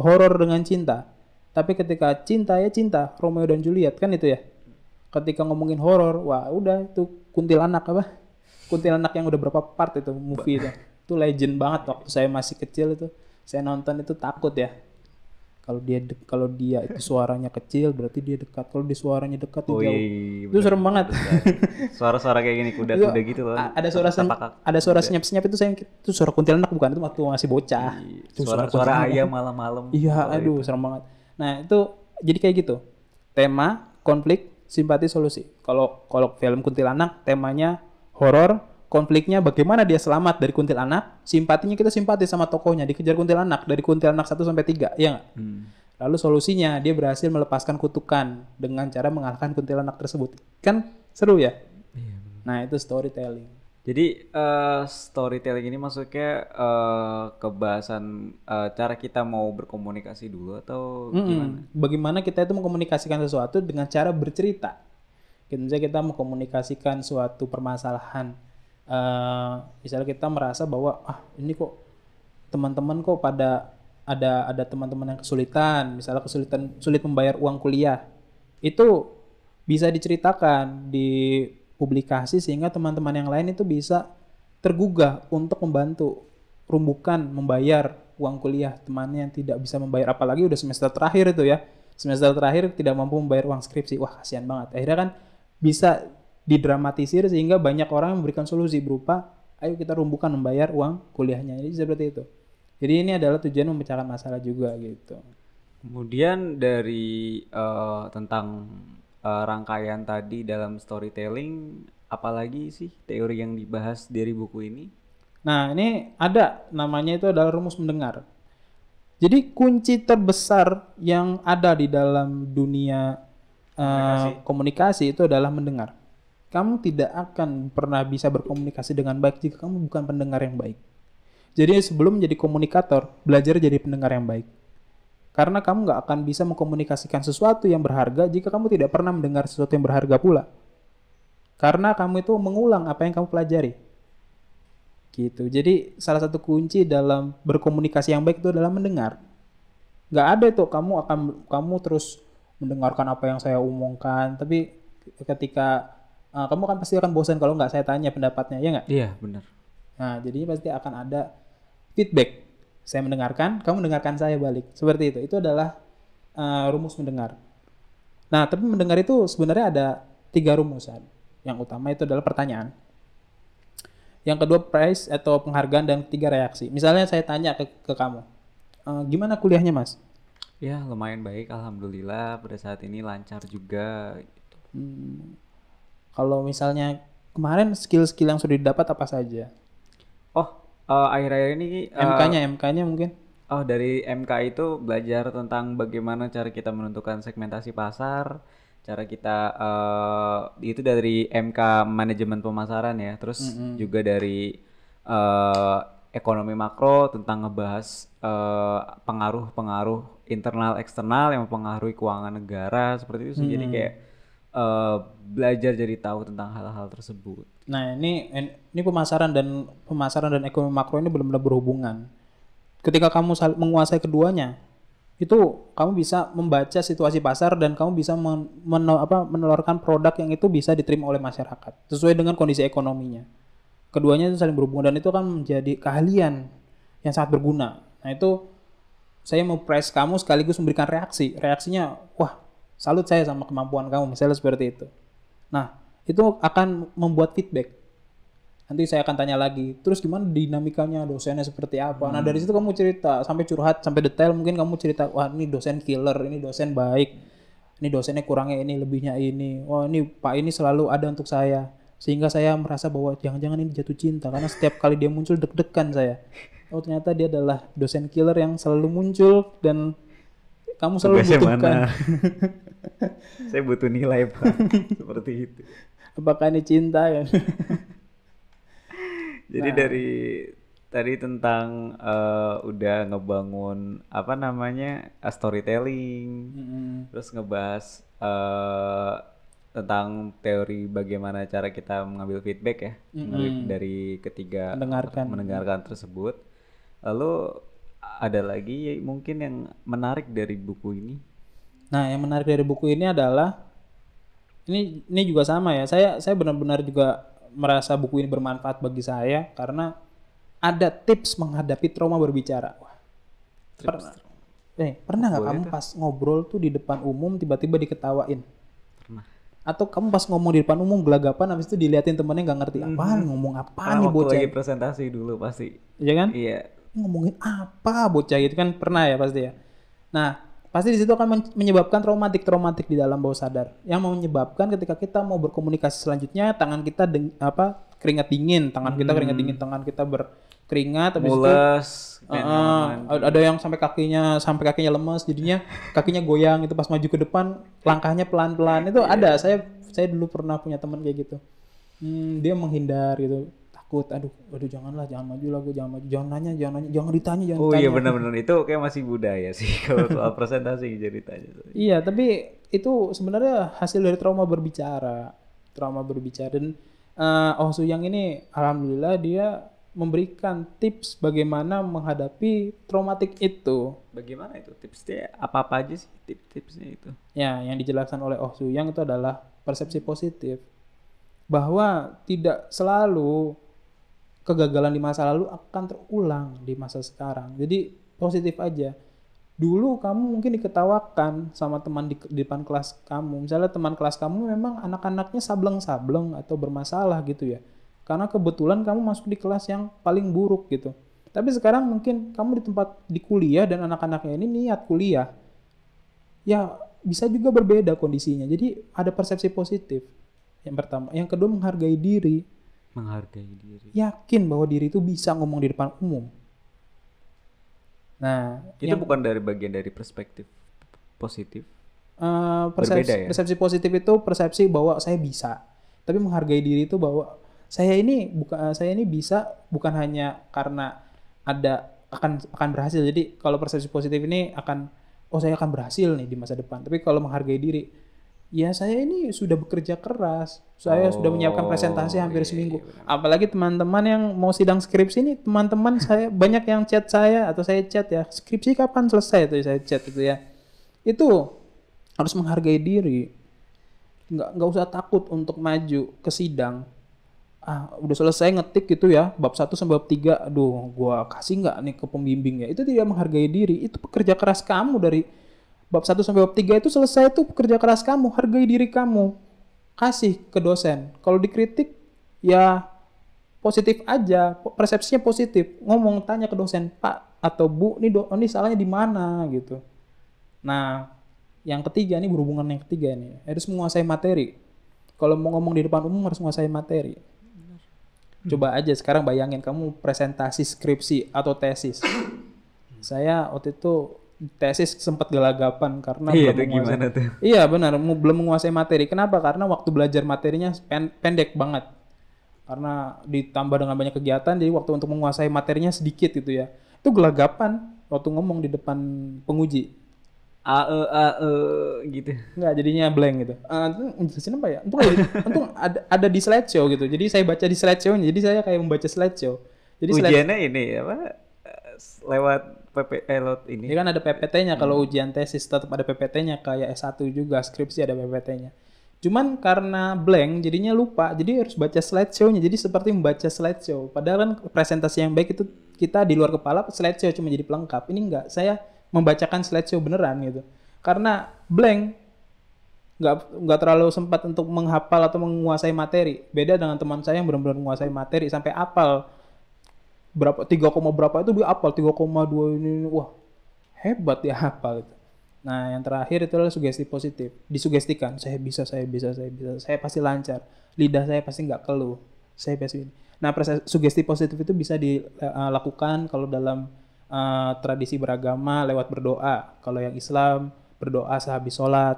horor dengan cinta tapi ketika cinta ya cinta Romeo dan Juliet kan itu ya ketika ngomongin horor wah udah itu kuntilanak apa kuntilanak yang udah berapa part itu movie itu itu legend banget waktu saya masih kecil itu saya nonton itu takut ya kalau dia de- kalau dia itu suaranya kecil berarti dia dekat kalau dia suaranya dekat itu jauh itu serem banget suara-suara kayak gini kuda-kuda gitu loh kan. ada suara sen, ada suara iya. senyap-senyap itu saya itu suara kuntilanak bukan itu waktu masih bocah iya, itu suara suara ayam malam-malam iya aduh itu. serem banget nah itu jadi kayak gitu tema konflik simpati solusi kalau kalau film kuntilanak temanya horor konfliknya bagaimana dia selamat dari kuntil anak. simpatinya kita simpati sama tokohnya dikejar kuntil anak dari kuntil anak satu sampai tiga, ya Hmm. Lalu solusinya dia berhasil melepaskan kutukan dengan cara mengalahkan kuntil anak tersebut. Kan seru ya? Iya, nah, itu storytelling. Jadi uh, storytelling ini maksudnya uh, kebahasan uh, cara kita mau berkomunikasi dulu atau mm gimana? Bagaimana kita itu mengkomunikasikan sesuatu dengan cara bercerita. Gitu misalnya kita mengkomunikasikan suatu permasalahan Eh, misalnya kita merasa bahwa ah ini kok teman-teman kok pada ada ada teman-teman yang kesulitan, misalnya kesulitan sulit membayar uang kuliah. Itu bisa diceritakan di publikasi sehingga teman-teman yang lain itu bisa tergugah untuk membantu rumbukan membayar uang kuliah temannya yang tidak bisa membayar apalagi udah semester terakhir itu ya semester terakhir tidak mampu membayar uang skripsi wah kasihan banget akhirnya kan bisa didramatisir sehingga banyak orang memberikan solusi berupa ayo kita rumbukan membayar uang kuliahnya. Jadi seperti itu. Jadi ini adalah tujuan memecahkan masalah juga gitu. Kemudian dari uh, tentang uh, rangkaian tadi dalam storytelling, apalagi sih teori yang dibahas dari buku ini? Nah, ini ada namanya itu adalah rumus mendengar. Jadi kunci terbesar yang ada di dalam dunia uh, komunikasi. Eh, komunikasi itu adalah mendengar kamu tidak akan pernah bisa berkomunikasi dengan baik jika kamu bukan pendengar yang baik. Jadi sebelum menjadi komunikator, belajar jadi pendengar yang baik. Karena kamu nggak akan bisa mengkomunikasikan sesuatu yang berharga jika kamu tidak pernah mendengar sesuatu yang berharga pula. Karena kamu itu mengulang apa yang kamu pelajari. Gitu. Jadi salah satu kunci dalam berkomunikasi yang baik itu adalah mendengar. Nggak ada itu kamu akan kamu terus mendengarkan apa yang saya umumkan, tapi ketika uh, kamu kan pasti akan bosan kalau nggak saya tanya pendapatnya ya nggak iya benar nah jadinya pasti akan ada feedback saya mendengarkan kamu mendengarkan saya balik seperti itu itu adalah uh, rumus mendengar nah tapi mendengar itu sebenarnya ada tiga rumusan yang utama itu adalah pertanyaan yang kedua price atau penghargaan dan ketiga reaksi misalnya saya tanya ke, ke kamu e, gimana kuliahnya mas ya lumayan baik alhamdulillah pada saat ini lancar juga gitu. hmm kalau misalnya kemarin skill-skill yang sudah didapat apa saja? Oh, akhir eh, akhir-akhir ini uh, eh, MK-nya, MK-nya mungkin. Oh, dari MK itu belajar tentang bagaimana cara kita menentukan segmentasi pasar, cara kita uh, itu dari MK manajemen pemasaran ya, terus mm -hmm. juga dari uh, ekonomi makro tentang ngebahas pengaruh-pengaruh pengaruh internal eksternal yang mempengaruhi keuangan negara seperti itu. Mm -hmm. Jadi kayak Eh, belajar jadi tahu tentang hal-hal tersebut. Nah ini ini pemasaran dan pemasaran dan ekonomi makro ini benar-benar berhubungan. Ketika kamu menguasai keduanya, itu kamu bisa membaca situasi pasar dan kamu bisa men, menelurkan produk yang itu bisa diterima oleh masyarakat sesuai dengan kondisi ekonominya. Keduanya itu saling berhubungan dan itu akan menjadi keahlian yang sangat berguna. Nah itu saya mau press kamu sekaligus memberikan reaksi. Reaksinya, wah salut saya sama kemampuan kamu misalnya seperti itu nah itu akan membuat feedback nanti saya akan tanya lagi terus gimana dinamikanya dosennya seperti apa hmm. nah dari hmm. situ kamu cerita sampai curhat sampai detail mungkin kamu cerita wah ini dosen killer ini dosen baik ini dosennya kurangnya ini lebihnya ini wah ini pak ini selalu ada untuk saya sehingga saya merasa bahwa jangan-jangan ini jatuh cinta karena setiap kali dia muncul deg-degan saya oh ternyata dia adalah dosen killer yang selalu muncul dan kamu selalu Tugasnya butuhkan. Mana? [laughs] Saya butuh nilai pak, seperti itu. Apakah ini cinta ya? [laughs] Jadi nah. dari tadi tentang uh, udah ngebangun apa namanya eh, storytelling, mm-hmm. terus ngebahas uh, tentang teori bagaimana cara kita mengambil feedback ya mm-hmm. dari ketiga mendengarkan mendengarkan tersebut. Lalu ada lagi mungkin yang menarik dari buku ini? Nah, yang menarik dari buku ini adalah ini ini juga sama ya. Saya saya benar-benar juga merasa buku ini bermanfaat bagi saya karena ada tips menghadapi trauma berbicara. Wah. eh, pernah nggak kamu itu? pas ngobrol tuh di depan umum tiba-tiba diketawain? Pernah. Atau kamu pas ngomong di depan umum gelagapan habis itu diliatin temennya nggak ngerti apa hmm. ngomong apa kan nih bocah. lagi presentasi dulu pasti. Iya kan? Iya, ngomongin apa bocah gitu kan pernah ya pasti ya nah pasti di situ akan menyebabkan traumatik traumatik di dalam bawah sadar yang menyebabkan ketika kita mau berkomunikasi selanjutnya tangan kita deng, apa keringat dingin tangan kita hmm. keringat dingin hmm. tangan kita berkeringat habis Mules, itu uh, ada yang sampai kakinya sampai kakinya lemes jadinya kakinya goyang itu pas maju ke depan langkahnya pelan pelan itu yeah. ada saya saya dulu pernah punya teman kayak gitu hmm, dia menghindar gitu takut aduh aduh janganlah jangan maju lah gue jangan maju jangan nanya jangan nanya jangan ditanya jangan oh iya benar-benar itu kayak masih budaya sih [laughs] kalau soal presentasi ceritanya iya tapi itu sebenarnya hasil dari trauma berbicara trauma berbicara dan uh, eh, Oh Suyang ini alhamdulillah dia memberikan tips bagaimana menghadapi traumatik itu. Bagaimana itu tipsnya? Apa apa aja sih tips-tipsnya itu? Ya, yang dijelaskan oleh Oh Suyang itu adalah persepsi positif bahwa tidak selalu kegagalan di masa lalu akan terulang di masa sekarang. Jadi positif aja. Dulu kamu mungkin diketawakan sama teman di, di depan kelas kamu. Misalnya teman kelas kamu memang anak-anaknya sableng-sableng atau bermasalah gitu ya. Karena kebetulan kamu masuk di kelas yang paling buruk gitu. Tapi sekarang mungkin kamu di tempat di kuliah dan anak-anaknya ini niat kuliah. Ya bisa juga berbeda kondisinya. Jadi ada persepsi positif yang pertama. Yang kedua menghargai diri menghargai diri yakin bahwa diri itu bisa ngomong di depan umum nah itu yang, bukan dari bagian dari perspektif positif uh, persepsi, Berbeda ya? persepsi positif itu persepsi bahwa saya bisa tapi menghargai diri itu bahwa saya ini bukan eh, saya ini bisa bukan hanya karena ada akan akan berhasil jadi kalau persepsi positif ini akan oh saya akan berhasil nih di masa depan tapi kalau menghargai diri ya saya ini sudah bekerja keras saya oh, sudah menyiapkan oh, presentasi iya, hampir iya, seminggu iya, apalagi teman-teman yang mau sidang skripsi ini teman-teman saya banyak yang chat saya atau saya chat ya skripsi kapan selesai itu saya chat itu ya itu harus menghargai diri nggak nggak usah takut untuk maju ke sidang ah udah selesai ngetik gitu ya bab 1 sampai bab 3 aduh gua kasih nggak nih ke pembimbing ya. itu tidak menghargai diri itu pekerja keras kamu dari Bab 1 sampai bab 3 itu selesai itu kerja keras kamu, hargai diri kamu. Kasih ke dosen. Kalau dikritik ya positif aja, persepsinya positif. Ngomong tanya ke dosen, "Pak atau Bu, ini do ini salahnya di mana?" gitu. Nah, yang ketiga ini berhubungan yang ketiga ini, harus menguasai materi. Kalau mau ngomong di depan umum harus menguasai materi. Hmm. Coba aja sekarang bayangin kamu presentasi skripsi atau tesis. [clears throat] Saya waktu itu tesis sempat gelagapan karena iya, belum menguasai. gimana tuh? Iya benar, belum menguasai materi. Kenapa? Karena waktu belajar materinya pendek banget. Karena ditambah dengan banyak kegiatan, jadi waktu untuk menguasai materinya sedikit gitu ya. Itu gelagapan waktu ngomong di depan penguji. A -e -a -e, gitu. Enggak, jadinya blank gitu. Uh, itu apa ya? Untung, [laughs] untung ada, ada di slideshow gitu. Jadi saya baca di slideshow jadi saya kayak membaca slideshow. Jadi Ujiannya slide... ini apa? Lewat PP eh, lot ini. ya kan ada PPT-nya hmm. kalau ujian tesis tetap ada PPT-nya kayak S1 juga skripsi ada PPT-nya. Cuman karena blank jadinya lupa. Jadi harus baca slideshow-nya. Jadi seperti membaca slide show. Padahal kan presentasi yang baik itu kita di luar kepala slide show cuma jadi pelengkap. Ini enggak. Saya membacakan slide show beneran gitu. Karena blank enggak nggak terlalu sempat untuk menghafal atau menguasai materi. Beda dengan teman saya yang benar-benar menguasai materi sampai apal berapa tiga koma berapa itu dia apal koma dua ini wah hebat ya hafal gitu. Nah, yang terakhir itu adalah sugesti positif. Disugestikan, saya bisa, saya bisa, saya bisa, saya pasti lancar. Lidah saya pasti nggak keluh. Saya pasti ini. Nah, proses sugesti positif itu bisa dilakukan eh, kalau dalam uh, tradisi beragama lewat berdoa. Kalau yang Islam berdoa sehabis sholat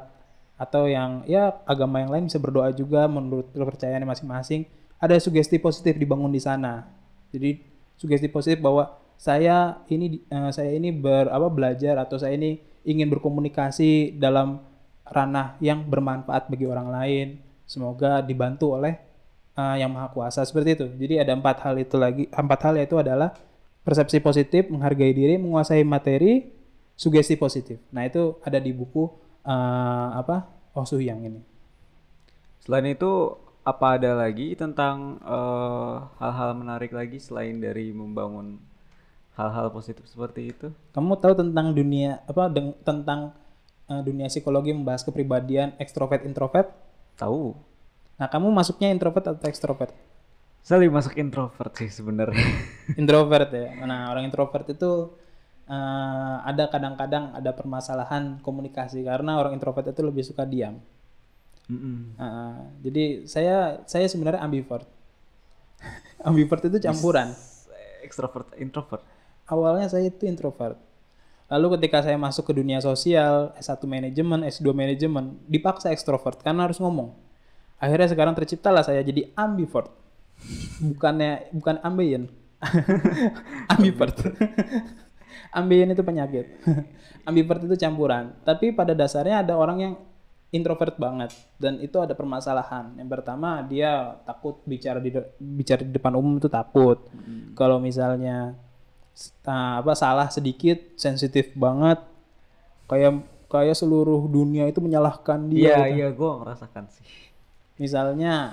atau yang ya agama yang lain bisa berdoa juga menurut kepercayaan masing-masing. Ada sugesti positif dibangun di sana. Jadi sugesti positif bahwa saya ini uh, saya ini ber apa belajar atau saya ini ingin berkomunikasi dalam ranah yang bermanfaat bagi orang lain. Semoga dibantu oleh uh, yang maha kuasa seperti itu. Jadi ada empat hal itu lagi. Empat hal yaitu adalah persepsi positif, menghargai diri, menguasai materi, sugesti positif. Nah itu ada di buku uh, apa Osu oh yang ini. Selain itu apa ada lagi tentang eh, hal-hal uh, menarik lagi selain dari membangun hal-hal positif seperti itu? Kamu tahu tentang dunia apa deng, tentang uh, dunia psikologi membahas kepribadian ekstrovert introvert? Tahu. Nah, kamu masuknya introvert atau ekstrovert? Saya lebih masuk introvert sih sebenarnya. [laughs] introvert ya. Nah, orang introvert itu uh, ada kadang-kadang ada permasalahan komunikasi karena orang introvert itu lebih suka diam. Uh, jadi saya saya sebenarnya ambivert. [laughs] ambivert itu campuran. Extrovert, introvert. Awalnya saya itu introvert. Lalu ketika saya masuk ke dunia sosial, S1 manajemen, S2 manajemen, dipaksa ekstrovert karena harus ngomong. Akhirnya sekarang terciptalah saya jadi ambivert. [laughs] Bukannya bukan ambien. [laughs] ambivert. ambien itu penyakit. ambivert itu campuran. Tapi pada dasarnya ada orang yang introvert banget dan itu ada permasalahan. Yang pertama dia takut bicara di bicara di depan umum itu takut. Hmm. Kalau misalnya uh, apa salah sedikit sensitif banget kayak kayak seluruh dunia itu menyalahkan dia. Iya, gitu. iya gue merasakan sih. Misalnya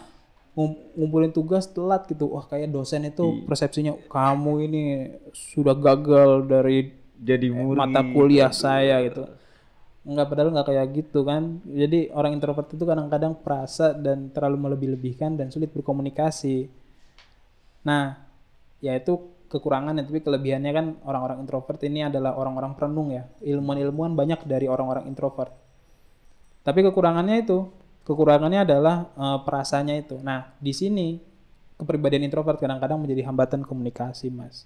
ngumpulin tugas telat gitu. Wah, kayak dosen itu iya. persepsinya kamu ini sudah gagal dari jadi eh, mata kuliah saya gitu nggak padahal nggak kayak gitu kan jadi orang introvert itu kadang-kadang perasa dan terlalu melebih-lebihkan dan sulit berkomunikasi nah yaitu kekurangannya tapi kelebihannya kan orang-orang introvert ini adalah orang-orang perenung ya ilmuwan-ilmuwan banyak dari orang-orang introvert tapi kekurangannya itu kekurangannya adalah e, eh, perasanya itu nah di sini kepribadian introvert kadang-kadang menjadi hambatan komunikasi mas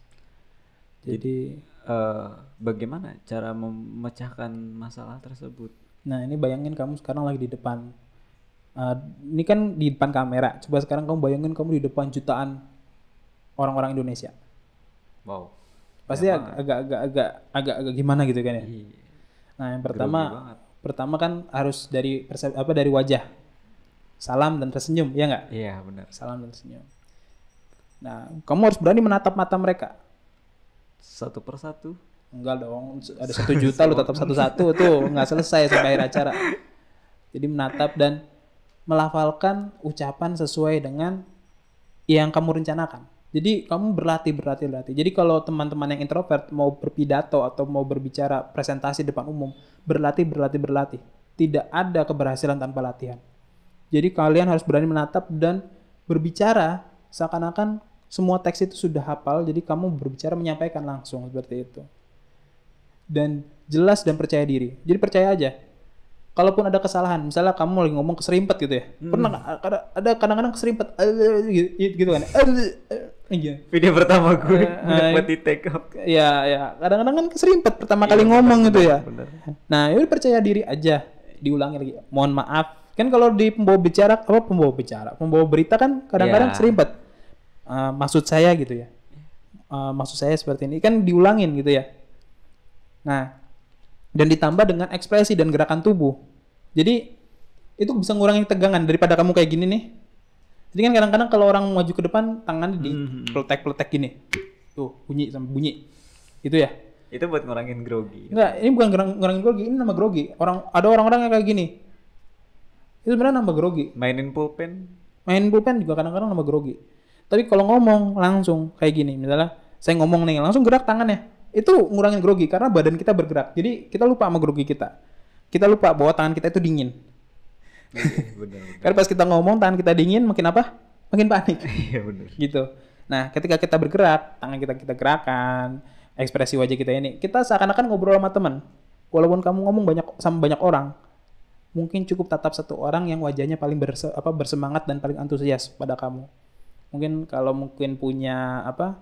jadi Eh, bagaimana cara memecahkan masalah tersebut. Nah ini bayangin kamu sekarang lagi di depan, uh, ini kan di depan kamera. Coba sekarang kamu bayangin kamu di depan jutaan orang-orang Indonesia. Wow. Pasti agak-agak-agak agak-agak gimana gitu kan ya. Iya. Nah yang pertama, pertama kan harus dari apa dari wajah, salam dan tersenyum, ya nggak? Iya benar. Salam dan tersenyum. Nah, kamu harus berani menatap mata mereka satu persatu enggak dong ada satu juta lu tetap satu-satu tuh nggak selesai sampai akhir acara jadi menatap dan melafalkan ucapan sesuai dengan yang kamu rencanakan jadi kamu berlatih berlatih berlatih jadi kalau teman-teman yang introvert mau berpidato atau mau berbicara presentasi depan umum berlatih berlatih berlatih tidak ada keberhasilan tanpa latihan jadi kalian harus berani menatap dan berbicara seakan-akan semua teks itu sudah hafal, jadi kamu berbicara menyampaikan langsung seperti itu. Dan jelas dan percaya diri. Jadi percaya aja. Kalaupun ada kesalahan, misalnya kamu lagi ngomong keserimpet gitu ya. Hmm. Pernah ada, ada kadang-kadang keserimpet eh, eh, eh, gitu, gitu, gitu kan. Iya. Video pertama gue uh, buat iya. di take up. Iya, ya. Kadang-kadang kan keserimpet pertama iya, kali ngomong bener, gitu ya. Bener. Nah, itu percaya diri aja. Diulangi lagi. Mohon maaf. Kan kalau di pembawa bicara apa pembawa bicara, pembawa berita kan kadang-kadang yeah. Iya. serimpet uh, maksud saya gitu ya uh, maksud saya seperti ini kan diulangin gitu ya nah dan ditambah dengan ekspresi dan gerakan tubuh jadi itu bisa ngurangin tegangan daripada kamu kayak gini nih jadi kan kadang-kadang kalau orang maju ke depan tangan di hmm, hmm, hmm. peletek-peletek gini tuh bunyi sama bunyi itu ya itu buat ngurangin grogi enggak ini bukan ngurangin grogi ini nama grogi orang ada orang-orang yang kayak gini itu sebenarnya nama grogi mainin pulpen mainin pulpen juga kadang-kadang nama grogi tapi kalau ngomong langsung kayak gini, misalnya saya ngomong nih, langsung gerak tangannya. Itu ngurangin grogi karena badan kita bergerak. Jadi kita lupa sama grogi kita. Kita lupa bahwa tangan kita itu dingin. Iya, karena pas kita ngomong tangan kita dingin, makin apa? Makin panik. [laughs] Iya benar. Gitu. Nah, ketika kita bergerak, tangan kita kita gerakan, ekspresi wajah kita ini, kita seakan-akan ngobrol sama teman. Walaupun kamu ngomong banyak sama banyak orang, mungkin cukup tatap satu orang yang wajahnya paling berse, apa, bersemangat dan paling antusias pada kamu mungkin kalau mungkin punya apa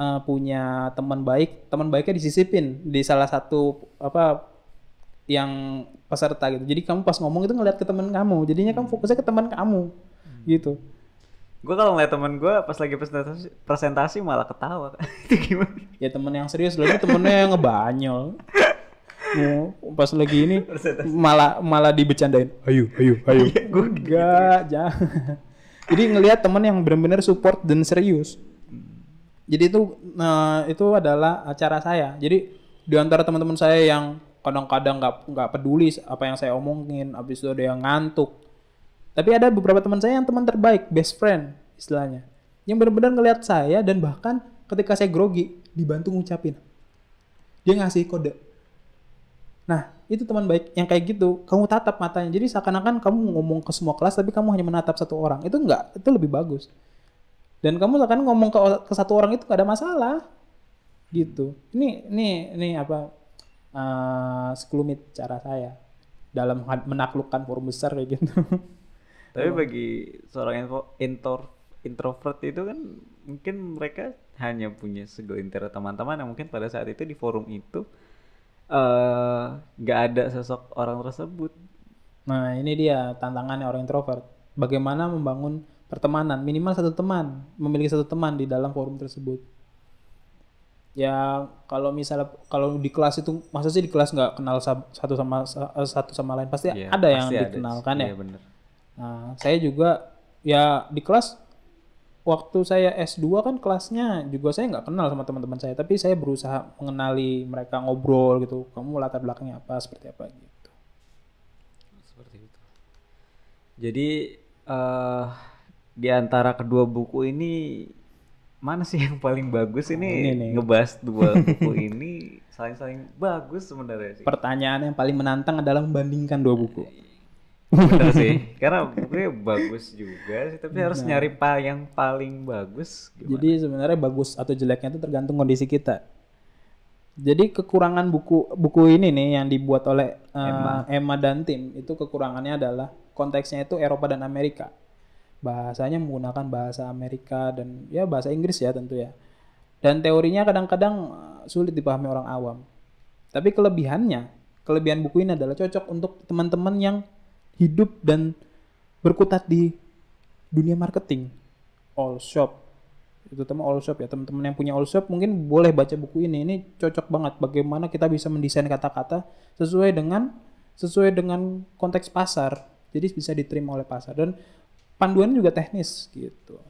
uh, punya teman baik teman baiknya disisipin di salah satu apa yang peserta gitu jadi kamu pas ngomong itu ngeliat ke teman kamu jadinya kamu hmm. fokusnya ke teman kamu hmm. gitu gue kalau ngeliat temen gue pas lagi presentasi, presentasi malah ketawa [laughs] itu gimana ya temen yang serius lalu temennya yang ngebanyol ya, [laughs] pas lagi ini malah malah dibecandain ayo ayo ayo [laughs] gue gitu. enggak jangan jadi ngelihat temen yang benar-benar support dan serius jadi itu nah, itu adalah acara saya jadi di antara teman-teman saya yang kadang-kadang nggak -kadang nggak peduli apa yang saya omongin habis itu ada yang ngantuk tapi ada beberapa teman saya yang teman terbaik best friend istilahnya yang benar-benar ngelihat saya dan bahkan ketika saya grogi dibantu ngucapin dia ngasih kode Nah, itu teman baik yang kayak gitu, kamu tatap matanya. Jadi seakan-akan kamu ngomong ke semua kelas tapi kamu hanya menatap satu orang. Itu enggak, itu lebih bagus. Dan kamu seakan ngomong ke, ke satu orang itu gak ada masalah. Gitu. Ini ini ini apa uh, sekelumit cara saya dalam menaklukkan forum besar kayak gitu. [laughs] Tapi bagi seorang intro, introvert itu kan mungkin mereka hanya punya segelintir teman-teman yang mungkin pada saat itu di forum itu Eh, nggak uh, ada sosok orang tersebut. Nah ini dia tantangannya orang introvert. Bagaimana membangun pertemanan minimal satu teman, memiliki satu teman di dalam forum tersebut. Ya kalau misalnya kalau di kelas itu masa sih di kelas nggak kenal satu sama eh, satu sama lain pasti yeah, ada pasti yang dikenalkan ada. dikenalkan ya. Iya, nah saya juga ya di kelas waktu saya S2 kan kelasnya juga saya nggak kenal sama teman-teman saya, tapi saya berusaha mengenali mereka ngobrol gitu. Kamu latar belakangnya apa, seperti apa gitu. Seperti itu. Jadi uh, di antara kedua buku ini mana sih yang paling bagus ini, ini nih. ngebahas dua [laughs] buku ini saling-saling bagus sebenarnya sih. Pertanyaan yang paling menantang adalah membandingkan dua buku. Bener sih, karena bukunya bagus juga sih, tapi nah. harus nyari pa yang paling bagus. Gimana? Jadi sebenarnya bagus atau jeleknya itu tergantung kondisi kita. Jadi kekurangan buku buku ini nih yang dibuat oleh uh, Emma. Emma dan tim itu kekurangannya adalah konteksnya itu Eropa dan Amerika. Bahasanya menggunakan bahasa Amerika dan ya bahasa Inggris ya tentu ya. Dan teorinya kadang-kadang eh, sulit dipahami orang awam. Tapi kelebihannya, kelebihan buku ini adalah cocok untuk teman-teman yang hidup dan berkutat di dunia marketing all shop terutama all shop ya teman-teman yang punya all shop mungkin boleh baca buku ini ini cocok banget bagaimana kita bisa mendesain kata-kata sesuai dengan sesuai dengan konteks pasar jadi bisa diterima oleh pasar dan panduan juga teknis gitu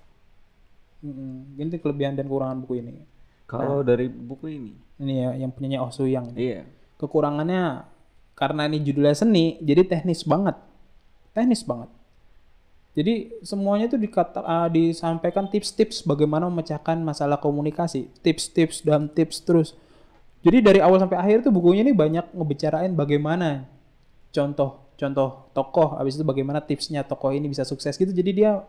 ini kelebihan dan kekurangan buku ini kalau nah, dari buku ini ini ya yang punyanya Oh Suyang iya kekurangannya karena ini judulnya seni jadi teknis banget teknis banget. Jadi semuanya itu dikata, uh, disampaikan tips-tips bagaimana memecahkan masalah komunikasi, tips-tips dan tips terus. Jadi dari awal sampai akhir tuh bukunya ini banyak ngebicarain bagaimana contoh-contoh tokoh, habis itu bagaimana tipsnya tokoh ini bisa sukses gitu. Jadi dia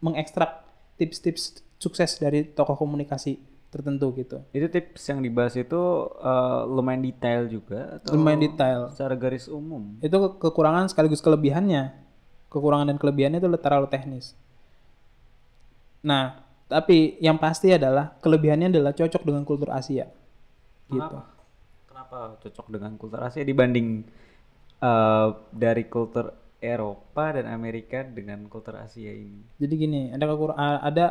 mengekstrak tips-tips sukses dari tokoh komunikasi tertentu gitu. Itu tips yang dibahas itu uh, lumayan detail juga atau lumayan detail secara garis umum. Itu kekurangan sekaligus kelebihannya kekurangan dan kelebihannya itu terlalu teknis. Nah, tapi yang pasti adalah kelebihannya adalah cocok dengan kultur Asia. Gitu. Kenapa? Gitu. Kenapa cocok dengan kultur Asia dibanding uh, dari kultur Eropa dan Amerika dengan kultur Asia ini? Jadi gini, ada kekurangan ada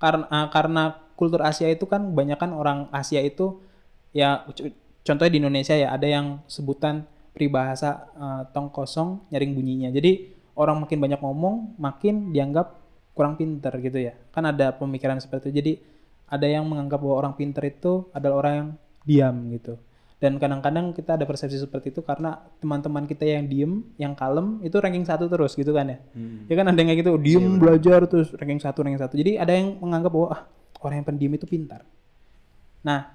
karena karena kultur Asia itu kan kebanyakan orang Asia itu ya contohnya di Indonesia ya ada yang sebutan pribahasa uh, eh, tong kosong nyaring bunyinya. Jadi orang makin banyak ngomong makin dianggap kurang pinter gitu ya kan ada pemikiran seperti itu jadi ada yang menganggap bahwa orang pinter itu adalah orang yang diam gitu dan kadang-kadang kita ada persepsi seperti itu karena teman-teman kita yang diem yang kalem itu ranking satu terus gitu kan ya hmm. ya kan ada yang kayak gitu diem iya, belajar terus ranking satu ranking satu jadi ada yang menganggap bahwa ah orang yang pendiam itu pintar nah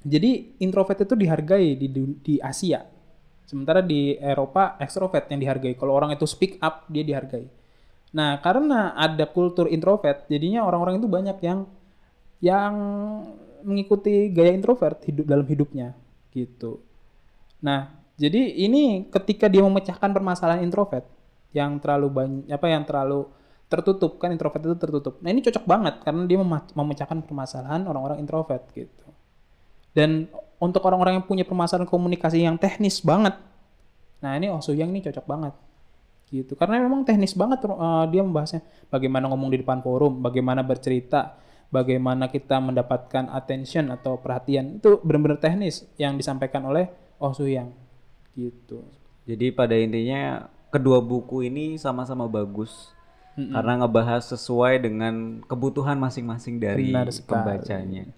jadi introvert itu dihargai di di Asia Sementara di Eropa ekstrovert yang dihargai. Kalau orang itu speak up, dia dihargai. Nah, karena ada kultur introvert, jadinya orang-orang itu banyak yang yang mengikuti gaya introvert hidup dalam hidupnya gitu. Nah, jadi ini ketika dia memecahkan permasalahan introvert yang terlalu banyak apa yang terlalu tertutup kan introvert itu tertutup. Nah, ini cocok banget karena dia memecahkan permasalahan orang-orang introvert gitu. Dan untuk orang-orang yang punya permasalahan komunikasi yang teknis banget, nah ini Oh Suyang ini cocok banget gitu karena memang teknis banget uh, dia membahasnya bagaimana ngomong di depan forum bagaimana bercerita bagaimana kita mendapatkan attention atau perhatian itu benar-benar teknis yang disampaikan oleh Oh Suyang gitu jadi pada intinya kedua buku ini sama-sama bagus mm -mm. karena ngebahas sesuai dengan kebutuhan masing-masing dari pembacanya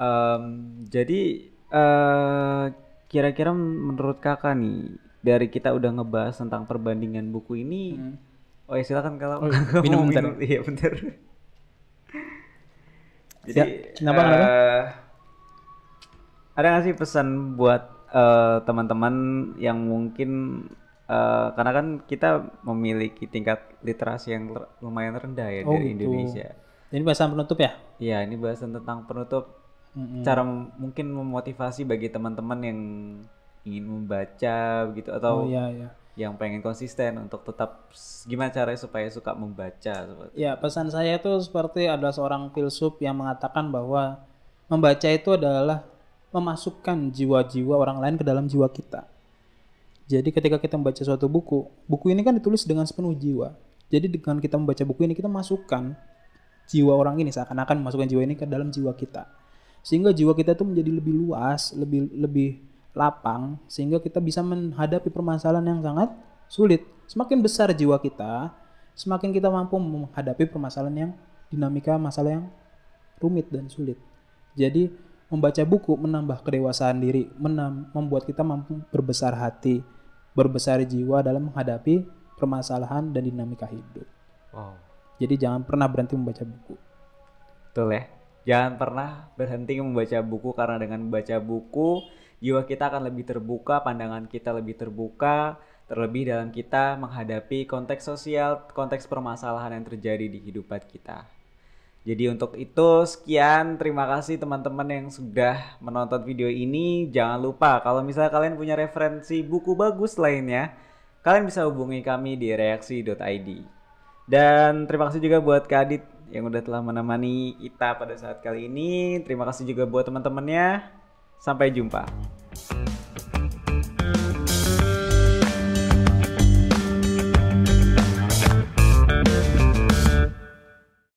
Um, jadi kira eh, kira-kira menurut kakak nih dari kita udah ngebahas tentang perbandingan buku ini. Hmm. Oh ya silakan kalau oh, iya. [laughs] minum, minum bentar. Iya bentar. Jadi kenapa uh, ada nggak sih pesan buat teman eh, teman-teman yang mungkin uh, karena kan kita memiliki tingkat literasi yang lumayan rendah ya oh, dari gitu. Indonesia. Ini bahasan penutup ya? Iya, ini bahasan tentang penutup mm-hmm. cara mungkin memotivasi bagi teman-teman yang ingin membaca begitu atau oh, iya, iya. yang pengen konsisten untuk tetap gimana caranya supaya suka membaca seperti ya pesan saya itu seperti ada seorang filsuf yang mengatakan bahwa membaca itu adalah memasukkan jiwa-jiwa orang lain ke dalam jiwa kita jadi ketika kita membaca suatu buku buku ini kan ditulis dengan sepenuh jiwa jadi dengan kita membaca buku ini kita masukkan jiwa orang ini seakan-akan masukkan jiwa ini ke dalam jiwa kita sehingga jiwa kita itu menjadi lebih luas, lebih lebih lapang sehingga kita bisa menghadapi permasalahan yang sangat sulit. Semakin besar jiwa kita, semakin kita mampu menghadapi permasalahan yang dinamika masalah yang rumit dan sulit. Jadi membaca buku menambah kedewasaan diri, menam, membuat kita mampu berbesar hati, berbesar jiwa dalam menghadapi permasalahan dan dinamika hidup. Wow. Jadi jangan pernah berhenti membaca buku. Betul ya. Jangan pernah berhenti membaca buku karena dengan membaca buku jiwa kita akan lebih terbuka, pandangan kita lebih terbuka, terlebih dalam kita menghadapi konteks sosial, konteks permasalahan yang terjadi di kehidupan kita. Jadi untuk itu sekian terima kasih teman-teman yang sudah menonton video ini. Jangan lupa kalau misalnya kalian punya referensi buku bagus lainnya, kalian bisa hubungi kami di reaksi.id. Dan terima kasih juga buat Kak Adit yang udah telah menemani kita pada saat kali ini. Terima kasih juga buat teman-temannya. Sampai jumpa.